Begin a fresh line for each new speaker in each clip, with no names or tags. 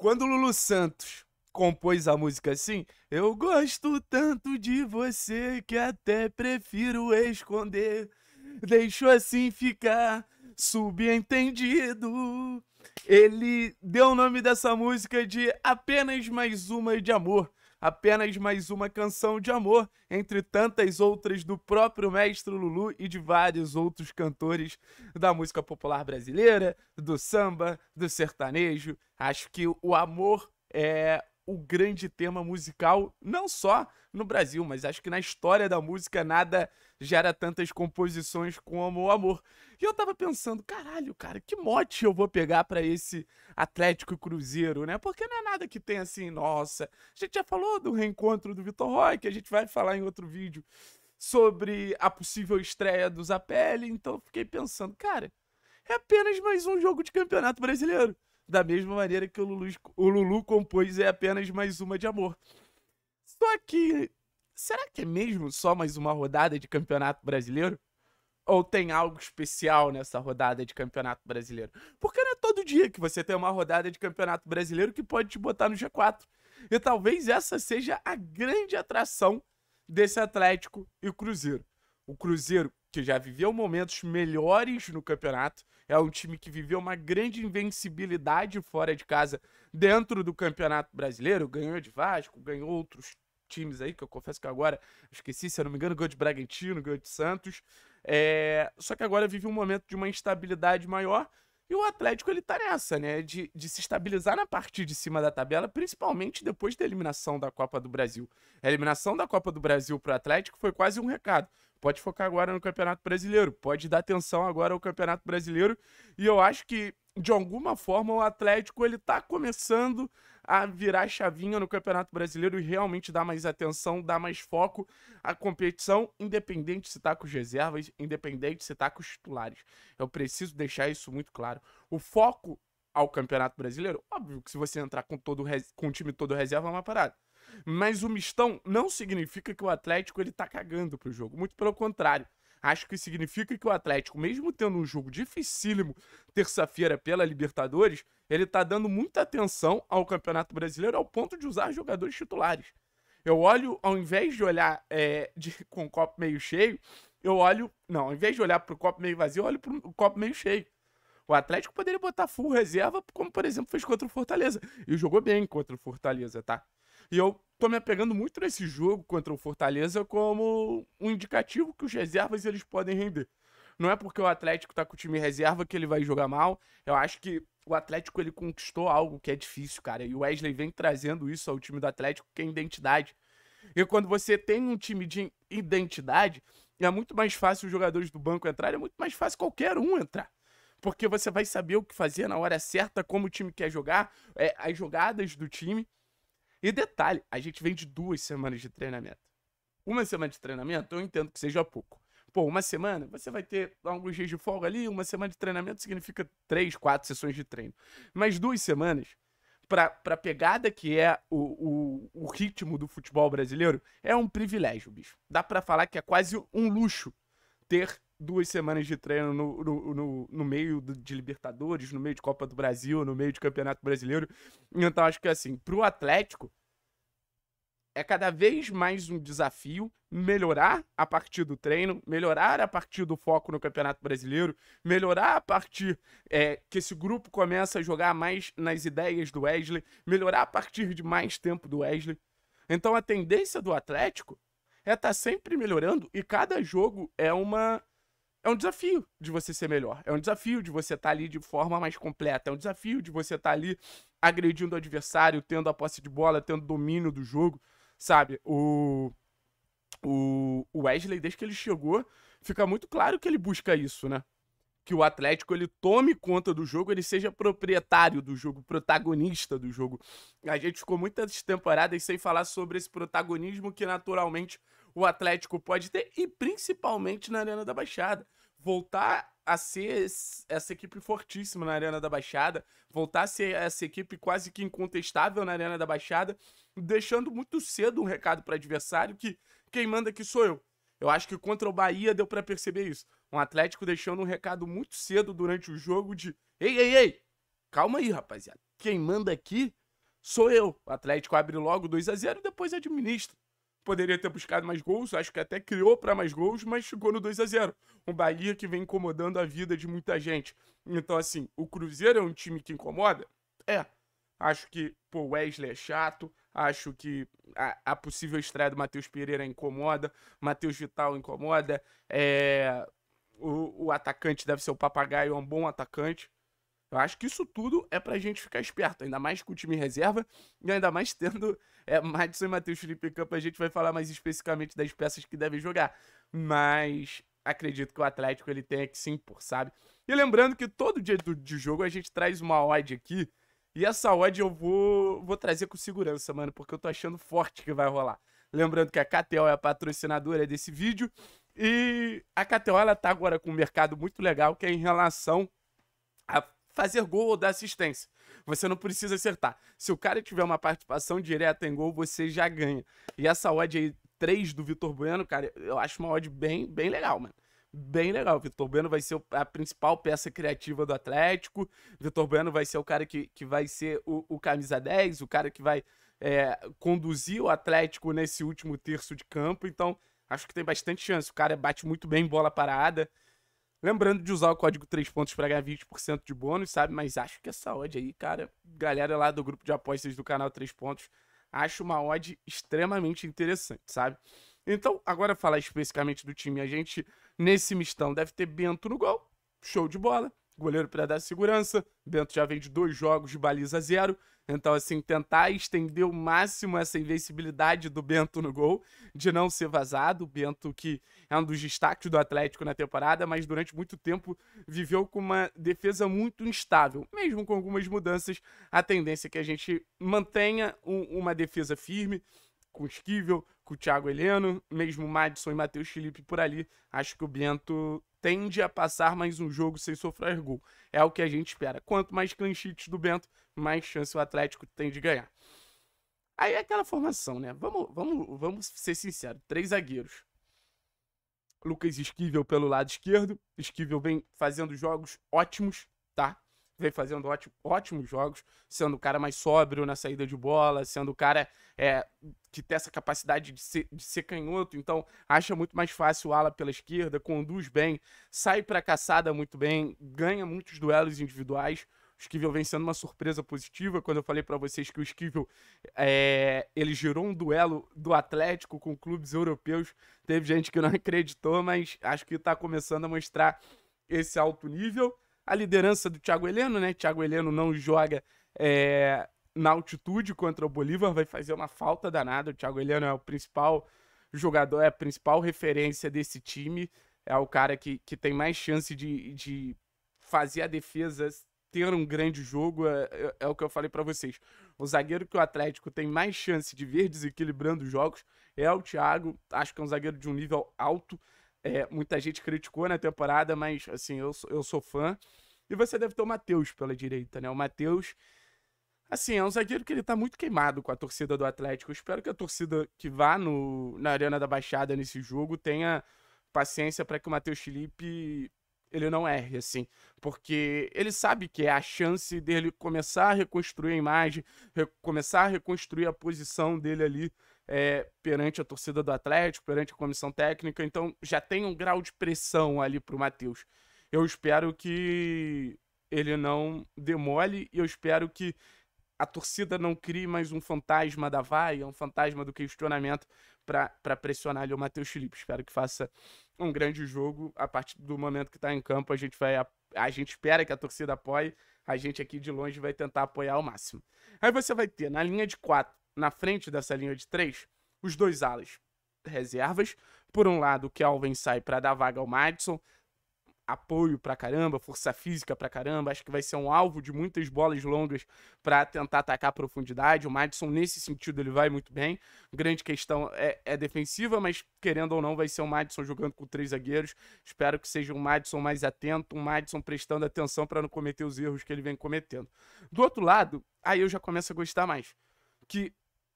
Quando o Lulu Santos compôs a música assim, eu gosto tanto de você que até prefiro esconder. Deixou assim ficar subentendido. Ele deu o nome dessa música de Apenas Mais Uma de Amor apenas mais uma canção de amor, entre tantas outras do próprio mestre Lulu e de vários outros cantores da música popular brasileira, do samba, do sertanejo. Acho que o amor é o grande tema musical, não só no Brasil, mas acho que na história da música nada gera tantas composições como o amor. E eu tava pensando, caralho, cara, que mote eu vou pegar para esse Atlético Cruzeiro, né? Porque não é nada que tem assim, nossa. A gente já falou do reencontro do Vitor Roque, a gente vai falar em outro vídeo sobre a possível estreia do Zapelli, então eu fiquei pensando, cara, é apenas mais um jogo de campeonato brasileiro da mesma maneira que o Lulu, o Lulu compôs É Apenas Mais Uma de Amor. Só que, será que é mesmo só mais uma rodada de Campeonato Brasileiro? Ou tem algo especial nessa rodada de Campeonato Brasileiro? Porque não é todo dia que você tem uma rodada de Campeonato Brasileiro que pode te botar no G4. E talvez essa seja a grande atração desse Atlético e Cruzeiro. O Cruzeiro que já viveu momentos melhores no campeonato. É um time que viveu uma grande invencibilidade fora de casa dentro do Campeonato Brasileiro. Ganhou de Vasco, ganhou outros times aí, que eu confesso que agora esqueci, se eu não me engano, ganhou de Bragantino, ganhou de Santos. É... Só que agora vive um momento de uma instabilidade maior. E o Atlético ele tá nessa, né? De, de se estabilizar na parte de cima da tabela, principalmente depois da eliminação da Copa do Brasil. A eliminação da Copa do Brasil pro Atlético foi quase um recado pode focar agora no Campeonato Brasileiro, pode dar atenção agora ao Campeonato Brasileiro. E eu acho que, de alguma forma, o Atlético ele tá começando a virar chavinha no Campeonato Brasileiro e realmente dar mais atenção, dar mais foco à competição, independente se tá com as reservas, independente se tá com os titulares. Eu preciso deixar isso muito claro. O foco ao Campeonato Brasileiro, óbvio que se você entrar com todo com o time todo reserva é uma parada. Mas o mistão não significa que o Atlético ele tá cagando pro jogo. Muito pelo contrário. Acho que significa que o Atlético, mesmo tendo um jogo dificílimo terça-feira pela Libertadores, ele tá dando muita atenção ao Campeonato Brasileiro ao ponto de usar jogadores titulares. Eu olho, ao invés de olhar é, de, com o copo meio cheio, eu olho. Não, ao invés de olhar pro copo meio vazio, eu olho pro copo meio cheio. O Atlético poderia botar full reserva, como por exemplo fez contra o Fortaleza. E jogou bem contra o Fortaleza, tá? E eu tô me apegando muito nesse jogo contra o Fortaleza como um indicativo que os reservas eles podem render. Não é porque o Atlético tá com o time reserva que ele vai jogar mal. Eu acho que o Atlético ele conquistou algo que é difícil, cara. E o Wesley vem trazendo isso ao time do Atlético, que é identidade. E quando você tem um time de identidade, é muito mais fácil os jogadores do banco entrar, é muito mais fácil qualquer um entrar. Porque você vai saber o que fazer na hora certa, como o time quer jogar, é, as jogadas do time. E detalhe, a gente vem de duas semanas de treinamento. Uma semana de treinamento, eu entendo que seja pouco. Pô, uma semana, você vai ter alguns dias de folga ali, uma semana de treinamento significa três, quatro sessões de treino. Mas duas semanas, pra, pra pegada que é o, o, o ritmo do futebol brasileiro, é um privilégio, bicho. Dá para falar que é quase um luxo ter duas semanas de treino no, no, no, no, meio de Libertadores, no meio de Copa do Brasil, no meio de Campeonato Brasileiro. Então acho que assim, pro Atlético é cada vez mais um desafio melhorar a partir do treino, melhorar a partir do foco no Campeonato Brasileiro, melhorar a partir é, que esse grupo começa a jogar mais nas ideias do Wesley, melhorar a partir de mais tempo do Wesley. Então a tendência do Atlético é estar tá sempre melhorando e cada jogo é uma é um desafio de você ser melhor. É um desafio de você estar tá ali de forma mais completa. É um desafio de você estar tá ali agredindo o adversário, tendo a posse de bola, tendo domínio do jogo, sabe? O, o, o Wesley, desde que ele chegou, fica muito claro que ele busca isso, né? Que o Atlético ele tome conta do jogo, ele seja proprietário do jogo, protagonista do jogo. A gente ficou muitas temporadas sem falar sobre esse protagonismo que naturalmente o Atlético pode ter, e principalmente na Arena da Baixada. Voltar a ser essa equipe fortíssima na Arena da Baixada, voltar a ser essa equipe quase que incontestável na Arena da Baixada, deixando muito cedo um recado para adversário que quem manda aqui sou eu. Eu acho que contra o Bahia deu para perceber isso. Um Atlético deixando um recado muito cedo durante o jogo de ei, ei, ei, calma aí, rapaziada. Quem manda aqui sou eu. O Atlético abre logo 2 a 0 e depois administra poderia ter buscado mais gols, acho que até criou para mais gols, mas chegou no 2 a 0 Um Bahia que vem incomodando a vida de muita gente. Então, assim, o Cruzeiro é um time que incomoda? É. Acho que, pô, Wesley é chato, acho que a, a possível estreia do Matheus Pereira incomoda, Matheus Vital incomoda, é, o, o atacante deve ser o Papagaio, é um bom atacante. Eu acho que isso tudo é pra gente ficar esperto, ainda mais com o time reserva e ainda mais tendo é, Madison e Matheus Felipe Campo, a gente vai falar mais especificamente das peças que devem jogar. Mas acredito que o Atlético ele tenha que se impor, sabe? E lembrando que todo dia do, de jogo a gente traz uma odd aqui. E essa odd eu vou, vou trazer com segurança, mano, porque eu tô achando forte que vai rolar. Lembrando que a KTO é a patrocinadora desse vídeo. E a KTO ela tá agora com um mercado muito legal, que é em relação fazer gol ou dar assistência. Você não precisa acertar. Se o cara tiver uma participação direta em gol, você já ganha. E essa odd aí, 3 do Vitor Bueno, cara, eu acho uma odd bem, bem legal, mano. Bem legal. Vitor Bueno vai ser a principal peça criativa do Atlético. Vitor Bueno vai ser o cara que, que vai ser o, o camisa 10, o cara que vai é, conduzir o Atlético nesse último terço de campo. Então, acho que tem bastante chance. O cara bate muito bem bola parada. Lembrando de usar o código 3 pontos para ganhar 20% de bônus, sabe? Mas acho que essa é odd aí, cara, galera lá do grupo de apostas do canal 3 pontos, acho uma odd extremamente interessante, sabe? Então, agora falar especificamente do time, a gente nesse mistão deve ter Bento no gol, show de bola goleiro para dar segurança. Bento já vem de dois jogos de baliza zero. Então, assim, tentar estender o máximo essa invencibilidade do Bento no gol, de não ser vazado. O Bento, que é um dos destaques do Atlético na temporada, mas durante muito tempo viveu com uma defesa muito instável. Mesmo com algumas mudanças, a tendência é que a gente mantenha um, uma defesa firme, com o Esquivel, com o Thiago Heleno, mesmo Madison e Matheus Felipe por ali. Acho que o Bento tende a passar mais um jogo sem sofrer gol. É o que a gente espera. Quanto mais clean sheets do Bento, mais chance o Atlético tem de ganhar. Aí é aquela formação, né? Vamos, vamos, vamos ser sinceros. Três zagueiros. Lucas Esquivel pelo lado esquerdo. Esquivel vem fazendo jogos ótimos, tá? vem fazendo ótimo, ótimos jogos, sendo o cara mais sóbrio na saída de bola, sendo o cara é, que tem essa capacidade de ser, de ser, canhoto, então acha muito mais fácil o ala pela esquerda, conduz bem, sai para caçada muito bem, ganha muitos duelos individuais. O Esquivel vem sendo uma surpresa positiva. Quando eu falei para vocês que o Esquivel é, ele gerou um duelo do Atlético com clubes europeus, teve gente que não acreditou, mas acho que está começando a mostrar esse alto nível a liderança do Thiago Heleno, né? Thiago Heleno não joga é, na altitude contra o Bolívar, vai fazer uma falta danada. O Thiago Heleno é o principal jogador, é a principal referência desse time. É o cara que, que tem mais chance de, de fazer a defesa ter um grande jogo é, é, é o que eu falei para vocês. O zagueiro que o Atlético tem mais chance de ver desequilibrando os jogos é o Thiago. Acho que é um zagueiro de um nível alto. É, muita gente criticou na temporada, mas assim, eu, eu sou fã. E você deve ter o Matheus pela direita, né? O Matheus, assim, é um zagueiro que ele tá muito queimado com a torcida do Atlético. Eu espero que a torcida que vá no, na Arena da Baixada nesse jogo tenha paciência para que o Matheus Felipe ele não erre, assim. Porque ele sabe que é a chance dele começar a reconstruir a imagem, começar a reconstruir a posição dele ali é, perante a torcida do Atlético, perante a comissão técnica. Então já tem um grau de pressão ali pro Matheus. Eu espero que ele não demole e eu espero que a torcida não crie mais um fantasma da vaia, um fantasma do questionamento para pressionar ali o Matheus Felipe. Espero que faça um grande jogo. A partir do momento que está em campo, a gente vai a, a gente espera que a torcida apoie. A gente aqui de longe vai tentar apoiar ao máximo. Aí você vai ter na linha de quatro, na frente dessa linha de três, os dois alas reservas. Por um lado, o Kelvin sai para dar vaga ao Madison apoio pra caramba, força física pra caramba. Acho que vai ser um alvo de muitas bolas longas para tentar atacar a profundidade. O Madison, nesse sentido, ele vai muito bem. Grande questão é, é defensiva, mas querendo ou não, vai ser o Madison jogando com três zagueiros. Espero que seja um Madison mais atento, um Madison prestando atenção para não cometer os erros que ele vem cometendo. Do outro lado, aí eu já começo a gostar mais. Que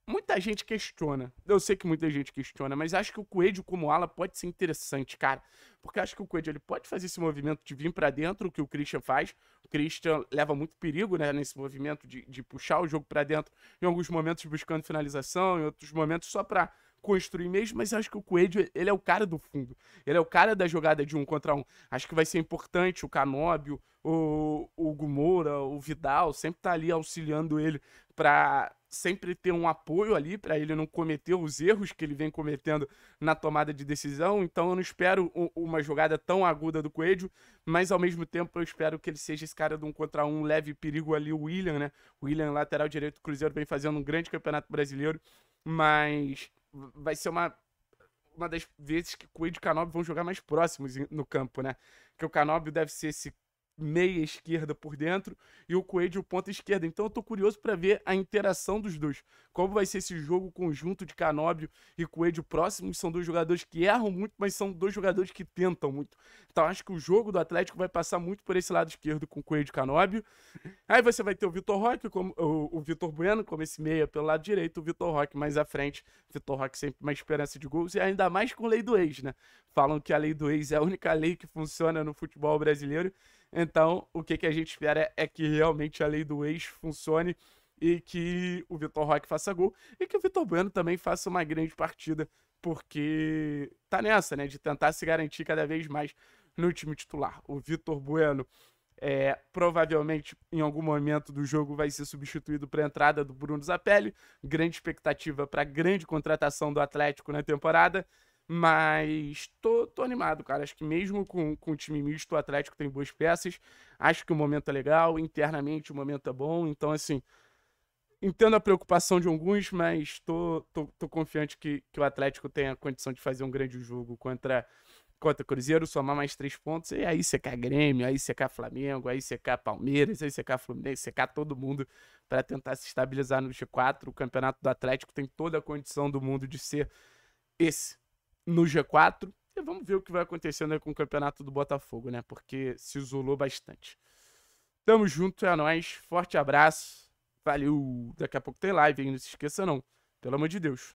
Muita gente questiona. Eu sei que muita gente questiona, mas acho que o Coelho como ala pode ser interessante, cara. Porque acho que o Coelho ele pode fazer esse movimento de vir para dentro, que o Christian faz. O Christian leva muito perigo né, nesse movimento de, de puxar o jogo para dentro, em alguns momentos buscando finalização, em outros momentos só para construir mesmo, mas acho que o Coelho, ele é o cara do fundo. Ele é o cara da jogada de um contra um. Acho que vai ser importante o Canóbio, o, o Gumoura, o Vidal, sempre tá ali auxiliando ele para sempre ter um apoio ali para ele não cometer os erros que ele vem cometendo na tomada de decisão. Então eu não espero uma jogada tão aguda do Coelho, mas ao mesmo tempo eu espero que ele seja esse cara de um contra um leve perigo ali, o William, né? O William, lateral direito do Cruzeiro, vem fazendo um grande campeonato brasileiro, mas vai ser uma uma das vezes que Coelho e Canob vão jogar mais próximos no campo, né? Que o Canob deve ser esse meia esquerda por dentro e o Coelho ponta esquerda. Então eu tô curioso para ver a interação dos dois. Como vai ser esse jogo conjunto de Canóbio e Coelho próximos? São dois jogadores que erram muito, mas são dois jogadores que tentam muito. Então acho que o jogo do Atlético vai passar muito por esse lado esquerdo com Coelho e Canóbio. Aí você vai ter o Vitor Roque, como, o, o Vitor Bueno como esse meia pelo lado direito, o Vitor Roque mais à frente. Vitor Roque sempre uma esperança de gols e ainda mais com lei do ex, né? Falam que a lei do ex é a única lei que funciona no futebol brasileiro. Então, o que, que a gente espera é, é que realmente a lei do ex funcione e que o Vitor Roque faça gol e que o Vitor Bueno também faça uma grande partida, porque tá nessa, né, de tentar se garantir cada vez mais no time titular. O Vitor Bueno é, provavelmente em algum momento do jogo vai ser substituído para a entrada do Bruno Zapelli. Grande expectativa para a grande contratação do Atlético na temporada. Mas tô, tô animado, cara. Acho que mesmo com, com o time misto, o Atlético tem boas peças. Acho que o momento é legal, internamente o momento é bom. Então, assim, entendo a preocupação de alguns, mas tô, tô, tô confiante que, que o Atlético tem a condição de fazer um grande jogo contra contra o Cruzeiro, somar mais três pontos, e aí secar Grêmio, aí secar Flamengo, aí secar Palmeiras, aí secar Fluminense, secar todo mundo para tentar se estabilizar no G4. O campeonato do Atlético tem toda a condição do mundo de ser esse no G4. E vamos ver o que vai acontecendo com o campeonato do Botafogo, né? Porque se isolou bastante. Tamo junto, é nóis. Forte abraço. Valeu. Daqui a pouco tem live, hein? Não se esqueça, não. Pelo amor de Deus.